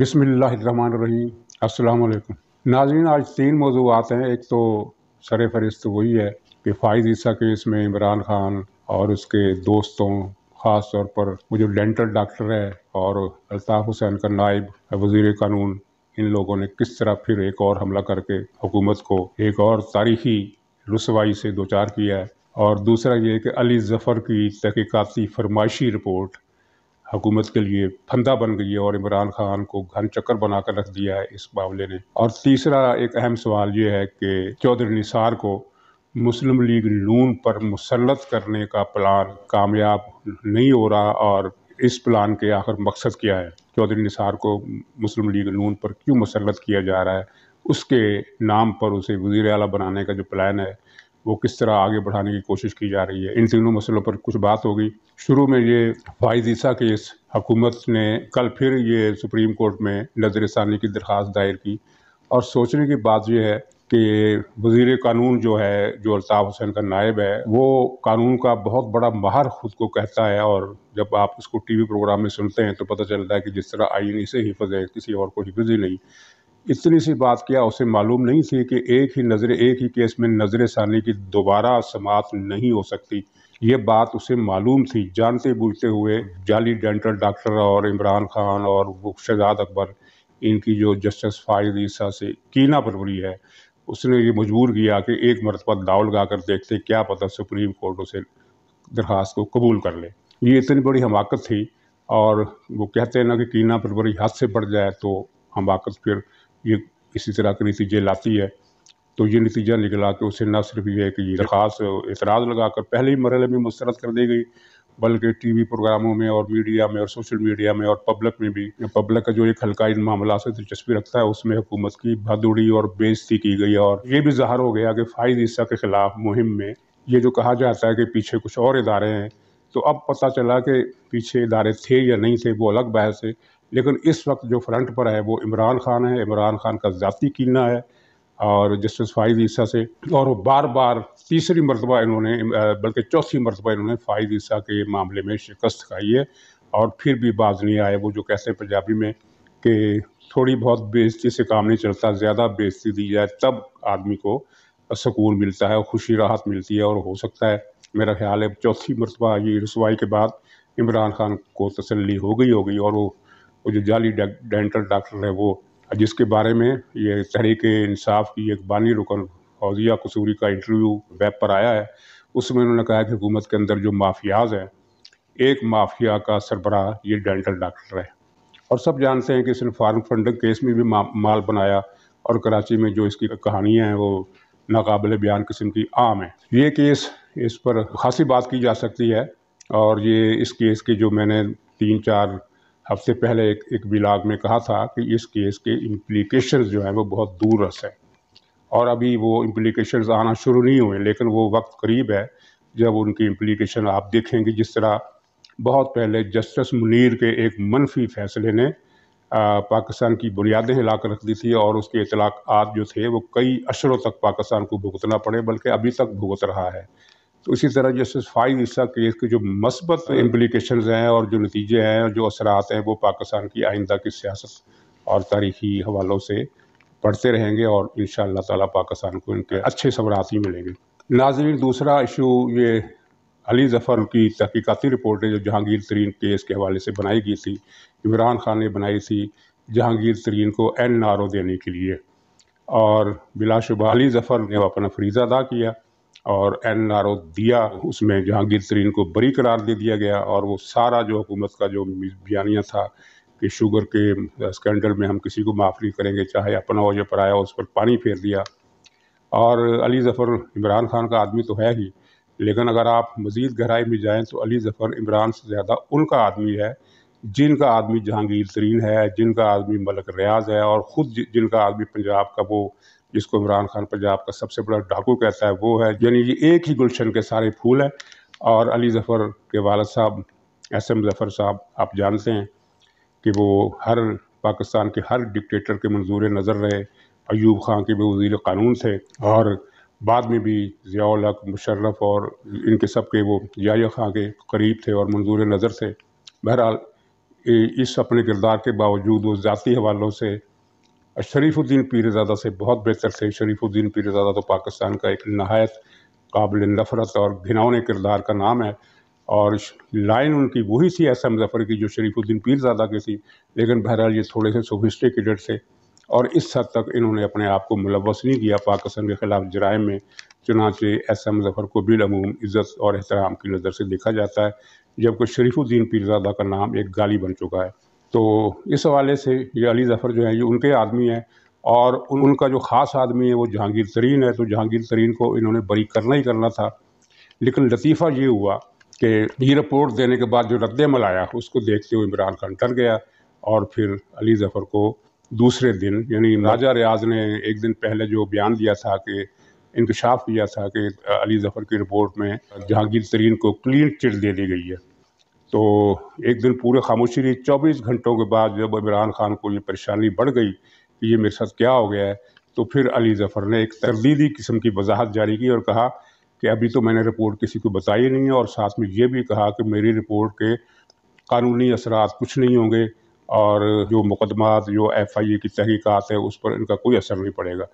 बिसमीम अल्लाम नाजीन आज तीन मौजूद हैं एक तो सर फहरिस्त वही है कि फ़ायज ईसा केस में इमरान ख़ान और उसके दोस्तों ख़ास तौर पर वो जो डेंटल डॉक्टर है और अल्ताफ़ हुसैन का नायब वजीर कानून इन लोगों ने किस तरह फिर एक और हमला करके हुकूमत को एक और तारीखी रसवाई से दो चार किया है और दूसरा ये कि अली जफ़र की तहकीकती फरमाइशी रिपोर्ट हुकूमत के लिए फंदा बन गई है और इमरान खान को घन चक्कर बनाकर रख दिया है इस मामले ने और तीसरा एक अहम सवाल ये है कि चौधरी निसार को मुस्लिम लीग नून पर मुसलत करने का प्लान कामयाब नहीं हो रहा और इस प्लान के आखिर मकसद क्या है चौधरी निसार को मुस्लिम लीग नून पर क्यों मुसलत किया जा रहा है उसके नाम पर उसे वज़ी अला बनाने का जो प्लान है वो किस तरह आगे बढ़ाने की कोशिश की जा रही है इन तीनों मसलों पर कुछ बात होगी शुरू में ये फाइज ईसा केस हुकूमत ने कल फिर ये सुप्रीम कोर्ट में नजर की दरख्वास्त दायर की और सोचने की बात यह है कि वजीर कानून जो है जो अल्ताफ़ हुसैन का नायब है वो कानून का बहुत बड़ा माहर ख़ुद को कहता है और जब आप उसको टी वी प्रोग्राम में सुनते हैं तो पता चलता है कि जिस तरह आइन इसे हिफज है किसी और को हिफज ही नहीं इतनी सी बात किया उसे मालूम नहीं थी कि एक ही नज़र एक ही केस में नज़र सानी की दोबारा समाप्त नहीं हो सकती ये बात उसे मालूम थी जानते बूझते हुए जाली डेंटल डॉक्टर और इमरान खान और शहजाद अकबर इनकी जो जस्टिस फायद ईसा से कीना परवरी है उसने ये मजबूर किया कि एक मरतबा दाव लगा कर देखते क्या पता सुप्रीम कोर्ट उसे दरख्वास्त को कबूल कर ले ये इतनी बड़ी हमाकत थी और वो कहते हैं ना कि कीना परवरी हद से बढ़ जाए तो हमाकत फिर ये इसी तरह के नतीजे लाती है तो ये नतीजा निकला कि उसे न सिर्फ ये एक कि ये दरख्वास एतराज़ लगाकर पहले ही मरल में मुस्रद कर दी गई बल्कि टी वी प्रोग्रामों में और मीडिया में और सोशल मीडिया में और पब्लिक में भी पब्लिक का जो एक हल्का इन मामला से दिलचस्पी रखता है उसमें हुकूमत की भदुड़ी और बेजती की गई और ये भी ज़ाहर हो गया कि फ़ायद ईसा के ख़िलाफ़ मुहिम में ये जो कहा जाता है कि पीछे कुछ और इदारे हैं तो अब पता चला कि पीछे इदारे थे या नहीं थे वो अलग बहस है लेकिन इस वक्त जो फ्रंट पर है वो इमरान खान है इमरान खान का ज़ाती कीना है और जस्टिस फ़ाइज ईसा से और वो बार बार तीसरी मरतबा इन्होंने बल्कि चौथी मरतबा इन्होंने फ़ाइज ईसा के मामले में शिकस्त खाई है और फिर भी बाज नहीं आए वो जो कहते हैं पंजाबी में कि थोड़ी बहुत बेजती से काम नहीं चलता ज़्यादा बेजती दी जाए तब आदमी को सुकून मिलता है खुशी राहत मिलती है और हो सकता है मेरा ख्याल है चौथी मरतबा ये रसवाई के बाद इमरान खान को तसली हो गई होगी और वो वो जो जाली डेंटल डॉक्टर है वो जिसके बारे में ये तहरीक इंसाफ की एक बानी रुकन फौजिया कसूरी का इंटरव्यू वेब पर आया है उसमें उन्होंने कहा कि हुकूमत के अंदर जो माफियाज हैं एक माफिया का सरबराह ये डेंटल डॉक्टर है और सब जानते हैं कि इसने फार्म फंडिंग केस में भी माल बनाया और कराची में जो इसकी कहानियाँ हैं वो नाकबिल बयान किस्म की आम है ये केस इस पर खासी बात की जा सकती है और ये इस केस के जो मैंने तीन चार हफ्ते पहले एक एक ब्लाग में कहा था कि इस केस के इम्प्लीकेशंस जो हैं वो बहुत दूर रस हैं और अभी वो इम्प्लीकेशन आना शुरू नहीं हुए लेकिन वो वक्त करीब है जब उनकी इम्प्लीकेशन आप देखेंगे जिस तरह बहुत पहले जस्टिस मुनीर के एक मनफी फैसले ने पाकिस्तान की बुनियादें हिला कर रख दी थी और उसके इतलाक़ात जो थे वो कई अशरों तक पाकिस्तान को भुगतना पड़े बल्कि अभी तक भुगत रहा है उसी तरह जस्टिस फाइव ईसा केस के जो मस्बत इम्प्लिकेशन हैं और जो नतीजे हैं और जो असरात हैं वो पाकिस्तान की आइंदा की सियासत और तारीखी हवालों से पढ़ते रहेंगे और इन ताला पाकिस्तान को इनके अच्छे सबरात ही मिलेंगे नाजरीन दूसरा इशू ये अली जफ़र की तहकीकती रिपोर्ट है जो जहांगीर तरीन केस के हवाले से बनाई गई थी इमरान खान ने बनाई थी जहांगीर तरीन को एन ओ देने के लिए और बिलाशुबा अली जफ़र ने अपना फरीज़ा अदा किया और एन आर ओ दिया उसमें जहांगीर तरीन को बरी करार दे दिया गया और वो सारा जो हुकूमत का जो बयानिया था कि शुगर के स्कैंडल में हम किसी को माफ़ नहीं करेंगे चाहे अपना हो या पराया उस पर पानी फेर दिया और अली ज़फ़र इमरान खान का आदमी तो है ही लेकिन अगर आप मज़ीद गहराई में जाएँ तो अली ज़फ़र इमरान से ज़्यादा उनका आदमी है जिनका आदमी जहांगीर तरीन है जिनका आदमी मलक रियाज है और ख़ुद जिनका आदमी पंजाब का वो जिसको इमरान खान पंजाब का सबसे बड़ा डाकू कहता है वो है यानी ये एक ही गुलशन के सारे फूल हैं और अली ज़फ़र के वालद साहब एस एम ज़फ़र साहब आप जानते हैं कि वो हर पाकिस्तान के हर डिक्टेटर के मंजूर नज़र रहे अयूब खान के भी वजीर कानून थे और बाद में भी ज़ियाल हक मुशर्रफ और इनके सब के वो जिया खां के करीब थे और मंजूर नज़र थे बहरहाल इस अपने किरदार के बावजूद वो ज़ाती हवालों से शरीफुद्दीन पीरजादा से बहुत बेहतर थे शरीफुद्दीन पीरजादा तो पाकिस्तान का एक नहायत काबिल नफरत और घिनौने किरदार का नाम है और लाइन उनकी वही थी ऐसा मुजफ्फ़र की जो शरीफुद्दीन पीरजादा की थी लेकिन बहरहाल ये थोड़े से सोफिस्टिकेटेड थे और इस हद तक इन्होंने अपने आप को मुलवस नहीं किया पाकिस्तान के ख़िलाफ़ जराइम में चुनाचे ऐसा मुजफ्फ़र को बिलमूम इज़्ज़त और एहतराम की नज़र से देखा जाता है जबकि शरीफुद्दीन पीरजादा का नाम एक गाली बन चुका है तो इस हवाले से ये अली ज़फ़र जो है ये उनके आदमी हैं और उन, उनका जो ख़ास आदमी है वो जहांगीर तरीन है तो जहांगीर तरीन को इन्होंने बरी करना ही करना था लेकिन लतीफ़ा ये हुआ कि ये रिपोर्ट देने के बाद जो रद्दमल आया उसको देखते हुए इमरान खान डर गया और फिर अली ज़फ़र को दूसरे दिन यानी राजा रियाज ने एक दिन पहले जो बयान दिया था कि इंकशाफ किया था कि अली ज़फ़र की रिपोर्ट में जहांगीर तरीन को क्लीन चिट दे दी गई है तो एक दिन पूरे खामोशी रही चौबीस घंटों के बाद जब इमरान खान को ये परेशानी बढ़ गई कि ये मेरे साथ क्या हो गया है तो फिर अली जफ़र ने एक तरदीदी किस्म की वजाहत जारी की और कहा कि अभी तो मैंने रिपोर्ट किसी को बताई नहीं है और साथ में ये भी कहा कि मेरी रिपोर्ट के कानूनी असरात कुछ नहीं होंगे और जो मुकदमा जो एफ आई ए की तहकीकत है उस पर इनका कोई असर नहीं पड़ेगा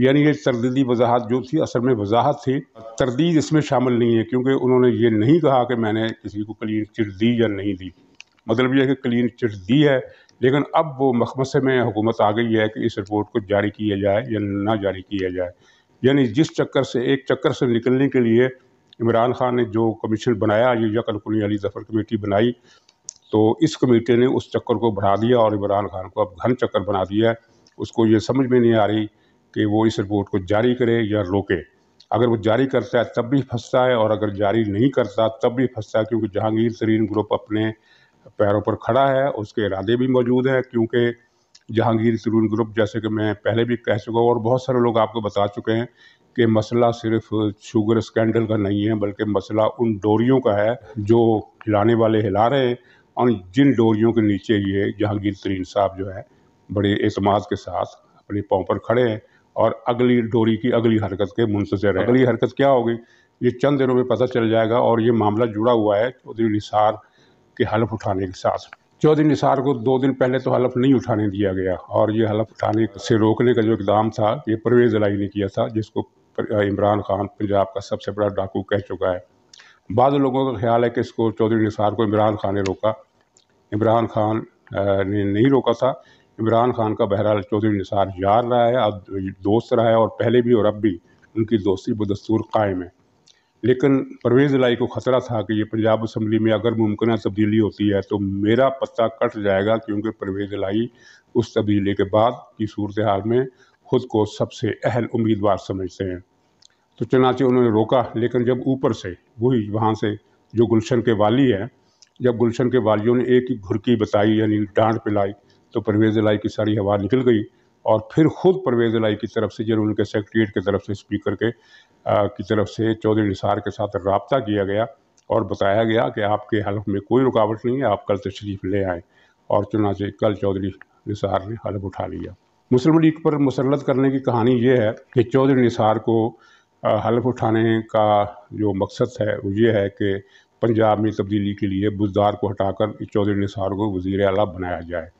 यानी ये तरदीदी वजाहत जो थी असल में वजाहत थी तरदीद इसमें शामिल नहीं है क्योंकि उन्होंने ये नहीं कहा कि मैंने किसी को क्लीन चिट दी या नहीं दी मतलब यह कि क्लीन चिट दी है लेकिन अब वो मखमसे में हुकूमत आ गई है कि इस रिपोर्ट को जारी किया जाए या ना जारी किया जाए यानी जिस चक्कर से एक चक्कर से निकलने के लिए इमरान खान ने जो कमीशन बनाया ये यकलकुनी अली जफर कमेटी बनाई तो इस कमेटी ने उस चक्कर को बढ़ा दिया और इमरान खान को अब घन चक्कर बना दिया है उसको ये समझ में नहीं आ रही कि वो इस रिपोर्ट को जारी करे या रोके अगर वो जारी करता है तब भी फंसता है और अगर जारी नहीं करता तब भी फंसता है क्योंकि जहांगीर तरीन ग्रुप अपने पैरों पर खड़ा है उसके इरादे भी मौजूद हैं क्योंकि जहांगीर तरीन ग्रुप जैसे कि मैं पहले भी कह चुका हूँ और बहुत सारे लोग आपको बता चुके हैं कि मसला सिर्फ शुगर स्कैंडल का नहीं है बल्कि मसला उन डोरियों का है जो हिलाने वाले हिला रहे हैं और जिन डोरियों के नीचे ये जहांगीर तरीन साहब जो है बड़े अतमाद के साथ अपने पाँव पर खड़े हैं और अगली डोरी की अगली हरकत के मुंतजर है अगली हरकत क्या होगी ये चंद दिनों में पता चल जाएगा और ये मामला जुड़ा हुआ है चौधरी निसार के हलफ उठाने के साथ चौधरी निसार को दो दिन पहले तो हलफ नहीं उठाने दिया गया और ये हलफ उठाने से रोकने का जो इकदाम था ये परवेज़ अलाई ने किया था जिसको इमरान खान पंजाब का सबसे बड़ा डाकू कह चुका है बाद लोगों का ख्याल है कि इसको चौधरी निसार को इमरान खान ने रोका इमरान खान ने नहीं रोका था इमरान खान का बहरहाल चौधरी निसार यार रहा है अब दोस्त रहा है और पहले भी और अब भी उनकी दोस्ती बदस्तूर कायम है लेकिन परवेज़ लाई को ख़तरा था कि ये पंजाब असम्बली में अगर मुमकिन तब्दीली होती है तो मेरा पत्ता कट जाएगा क्योंकि परवेज़ लाई उस तब्दीली के बाद की सूरत हाल में ख़ुद को सबसे अहल उम्मीदवार समझते हैं तो चनाचे उन्होंने रोका लेकिन जब ऊपर से वही वहाँ से जो गुलशन के वाली है जब गुलशन के वालियों ने एक ही घुरकी बताई यानी डांट पिलाई तो परवेज़ लाई की सारी हवा निकल गई और फिर ख़ुद परवेज़ लाई की तरफ से जनरल उनके सेक्रट्रिएट की तरफ से स्पीकर के आ, की तरफ से चौधरी निसार के साथ रबता किया गया और बताया गया कि आपके हलफ में कोई रुकावट नहीं है आप कल तशरीफ़ ले आएँ और चुनाचे कल चौधरी निसार ने हलफ उठा लिया मुस्लिम लीग पर मुसलत करने की कहानी यह है कि चौधरी निसार को हलफ उठाने का जो मकसद है वो ये है कि पंजाब में तब्दीली के लिए बुजदार को हटाकर चौधरी निसार को वजीर अला बनाया जाए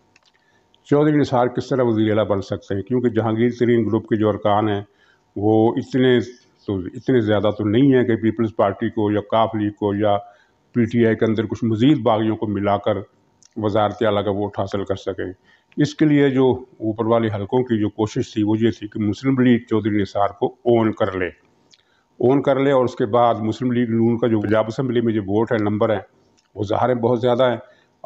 चौधरी निसार किस तरह वजी अला बन सकते हैं क्योंकि जहांगीर तरीन ग्रुप के जो अरकान हैं वो इतने तो इतने ज़्यादा तो नहीं है कि पीपल्स पार्टी को या काफ लीग को या पी टी आई के अंदर कुछ मज़ीद बागियों को मिलाकर वजारत अला का वोट हासिल कर सकें इसके लिए जो ऊपर वाले हलकों की जो कोशिश थी वो ये थी कि मुस्लिम लीग चौधरी निसार को ओन कर ले ओन कर ले और उसके बाद मुस्लिम लीग नून का जो पंजाब असम्बली में जो वोट है नंबर है वो ज़ाहिर बहुत ज़्यादा है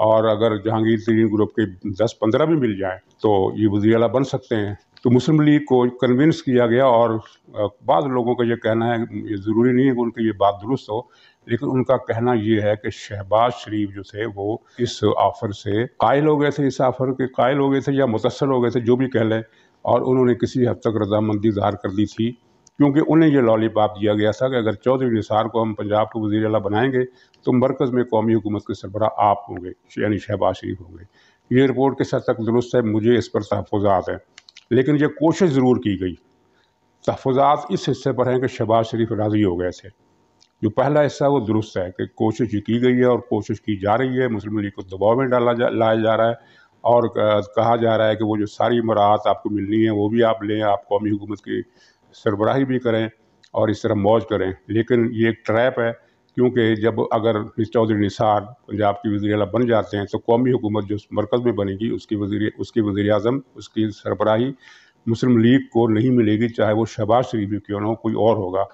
और अगर जहांगीर तरीन ग्रुप के दस पंद्रह भी मिल जाएँ तो ये वजी अला बन सकते हैं तो मुस्लिम लीग को कन्विंस किया गया और बाद लोगों का ये कहना है ये ज़रूरी नहीं है कि उनकी ये बात दुरुस्त हो लेकिन उनका कहना ये है कि शहबाज शरीफ जो थे वो इस ऑफ़र से कायल हो गए थे इस ऑफ़र के कायल हो गए थे या मुतसर हो गए थे जो भी कह लें और उन्होंने किसी हद तक रजामंदी ज़ाहिर कर दी थी क्योंकि उन्हें यह लॉलीपॉप दिया गया था कि अगर चौधरी निसार को हम पंजाब के वजी अला बनाएंगे तो मरकज़ में कौमी हुकूमत के सरबरा आप होंगे यानी शहबाज शरीफ होंगे ये रिपोर्ट के हद तक दुरुस्त है मुझे इस पर तहफ़ात हैं लेकिन यह कोशिश ज़रूर की गई तहफ़ात इस हिस्से पर हैं कि शहबाज शरीफ राज़ी हो गए थे जो पहला हिस्सा वो दुरुस्त है कि कोशिश की गई है और कोशिश की जा रही है मुस्लिम लीग को दबाव में डाला जा लाया जा रहा है और कहा जा रहा है कि वो जो सारी मराहत आपको मिलनी है वो भी आप लें आप कौमी हुकूमत की सरबराही भी करें और इस तरह मौज करें लेकिन ये एक ट्रैप है क्योंकि जब अगर चौधरी निसार पंजाब की वजी अला बन जाते हैं तो कौमी हुकूमत जो मरकज़ में बनेगी उसकी वजी उसकी वजी अजम उसकी सरबराही मुस्लिम लीग को नहीं मिलेगी चाहे वो शहबाज शरीफ भी क्यों ना हो कोई और होगा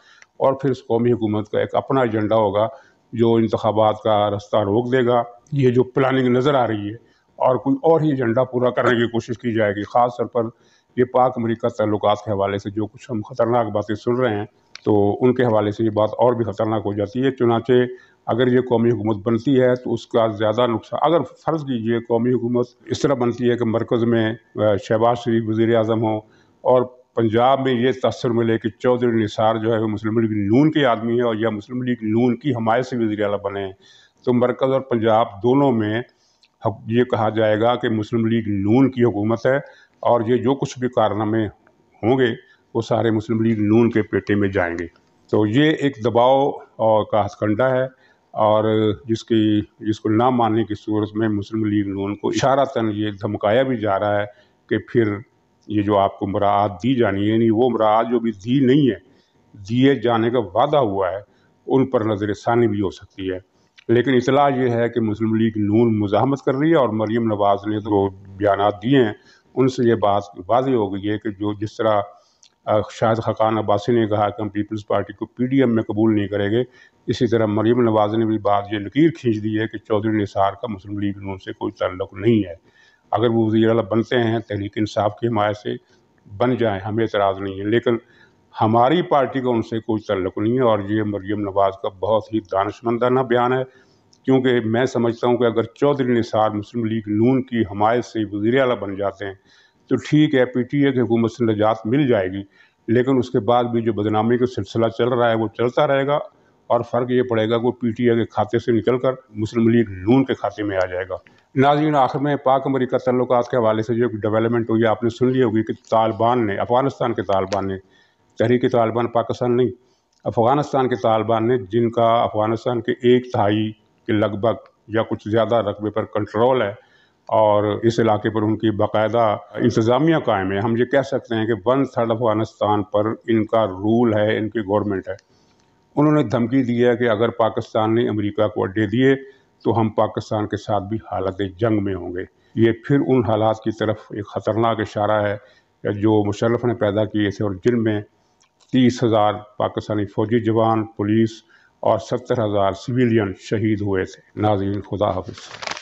और फिर उस कौमी हुकूमत का एक अपना एजेंडा होगा जो इंतबात का रास्ता रोक देगा ये जो प्लानिंग नज़र आ रही है और कोई और ही एजेंडा पूरा करने की कोशिश की जाएगी ख़ास तौर पर ये पाक अमरीका तल्लुक के हवाले से जो कुछ हम ख़तरनाक बातें सुन रहे हैं तो उनके हवाले से ये बात और भी ख़तरनाक हो जाती है चुनाचे अगर ये कौमी हुकूमत बनती है तो उसका ज़्यादा नुकसान अगर फ़र्ज़ कीजिए कौमी हुकूमत इस तरह बनती है कि मरकज़ में शहबाज शरीफ वज़ी अजम हों और पंजाब में ये तसर मिले कि चौधरी निसार जो है वो मुस्लिम लीग नून के आदमी है और या मुस्लिम लीग नून की हमायत से वजी अला बने तो मरकज़ और पंजाब दोनों में ये कहा जाएगा कि मुस्लिम लीग नून की हुकूमत है और ये जो कुछ भी कारनामे होंगे वो सारे मुस्लिम लीग नून के पेटे में जाएंगे तो ये एक दबाव और का हथकंडा है और जिसकी जिसको ना मानने की सूरत में मुस्लिम लीग नून को इशारा तन ये धमकाया भी जा रहा है कि फिर ये जो आपको मराहत दी जानी है नहीं वो मराहत जो भी दी नहीं है दिए जाने का वादा हुआ है उन पर नज़र षानी भी हो सकती है लेकिन इतला ये है कि मुस्लिम लीग नून मुजामत कर रही है और मरीम नवाज़ ने जो बयान दिए हैं उनसे ये बात वाजी हो गई है कि जो जिस तरह शायद खकान अब्बासी ने कहा कि हम पीपल्स पार्टी को पी डी एम में कबूल नहीं करेंगे इसी तरह मरीम नवाज ने भी बात ये लकीर खींच दी है कि चौधरी निसार का मुस्लिम लीग नून से कोई ताल्लुक नहीं है अगर वो वजी अल बनते हैं तहरीक इंसाफ की हमारे से बन जाए हमें एतराज़ नहीं है लेकिन हमारी पार्टी का उनसे कोई तल्लक नहीं है और ये मरियम नवाज़ का बहुत ही दानशमंदाना बयान है क्योंकि मैं समझता हूँ कि अगर चौधरी निसार मुस्लिम लीग नून की हमायत से वजीर अला बन जाते हैं तो ठीक है पी टी ए की हुकूमत से निजात मिल जाएगी लेकिन उसके बाद भी जो बदनामी का सिलसिला चल रहा है वो चलता रहेगा और फ़र्क ये पड़ेगा कि पी टी ए के खाते से निकल कर मुस्लिम लीग नून के खाते में आ जाएगा नाजीन आखिर में पाक अमरीका तल्लक के हवाले से जो डेवलपमेंट हुई आपने सुन ली होगी कि तालिबान ने अफ़गानिस्तान के तालिबान ने तहरीक तालिबान पाकिस्तान नहीं अफ़गानिस्तान के तालिबान ने जिनका अफ़गानिस्तान के एक तहाई के लगभग या कुछ ज़्यादा रकबे पर कंट्रोल है और इस इलाके पर उनकी बाकायदा इंतज़ामिया कायम है हम ये कह सकते हैं कि वन थर्ड अफ़गानिस्तान पर इनका रूल है इनकी गवर्नमेंट है उन्होंने धमकी दी है कि अगर पाकिस्तान ने अमेरिका को अड्डे दिए तो हम पाकिस्तान के साथ भी हालत जंग में होंगे ये फिर उन हालात की तरफ एक ख़तरनाक इशारा है जो मुशरफ ने पैदा किए थे और जिनमें तीस हज़ार पाकिस्तानी फौजी जवान पुलिस और सत्तर हज़ार सिविलियन शहीद हुए थे नाजीन खुदा हाफ